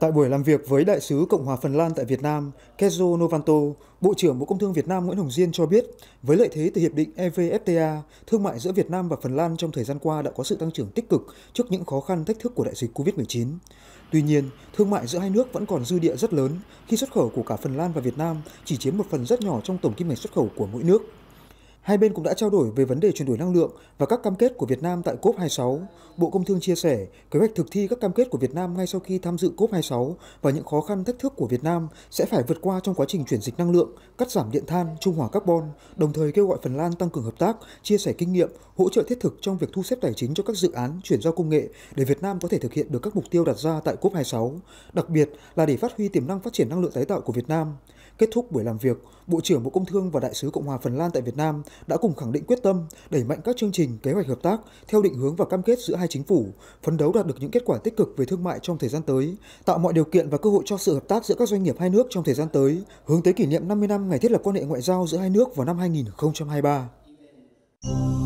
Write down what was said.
Tại buổi làm việc với Đại sứ Cộng hòa Phần Lan tại Việt Nam, Kezo Novanto, Bộ trưởng Bộ Công Thương Việt Nam Nguyễn Hồng Diên cho biết, với lợi thế từ Hiệp định EVFTA, thương mại giữa Việt Nam và Phần Lan trong thời gian qua đã có sự tăng trưởng tích cực trước những khó khăn thách thức của đại dịch COVID-19. Tuy nhiên, thương mại giữa hai nước vẫn còn dư địa rất lớn khi xuất khẩu của cả Phần Lan và Việt Nam chỉ chiếm một phần rất nhỏ trong tổng kim ngạch xuất khẩu của mỗi nước. Hai bên cũng đã trao đổi về vấn đề chuyển đổi năng lượng và các cam kết của Việt Nam tại COP26. Bộ Công Thương chia sẻ kế hoạch thực thi các cam kết của Việt Nam ngay sau khi tham dự COP26 và những khó khăn thách thức của Việt Nam sẽ phải vượt qua trong quá trình chuyển dịch năng lượng, cắt giảm điện than, trung hòa carbon, đồng thời kêu gọi Phần Lan tăng cường hợp tác, chia sẻ kinh nghiệm, hỗ trợ thiết thực trong việc thu xếp tài chính cho các dự án chuyển giao công nghệ để Việt Nam có thể thực hiện được các mục tiêu đặt ra tại COP26, đặc biệt là để phát huy tiềm năng phát triển năng lượng tái tạo của Việt Nam. Kết thúc buổi làm việc, Bộ trưởng Bộ Công Thương và Đại sứ Cộng hòa Phần Lan tại Việt Nam đã cùng khẳng định quyết tâm đẩy mạnh các chương trình, kế hoạch hợp tác theo định hướng và cam kết giữa hai chính phủ, phấn đấu đạt được những kết quả tích cực về thương mại trong thời gian tới, tạo mọi điều kiện và cơ hội cho sự hợp tác giữa các doanh nghiệp hai nước trong thời gian tới, hướng tới kỷ niệm 50 năm ngày thiết lập quan hệ ngoại giao giữa hai nước vào năm 2023.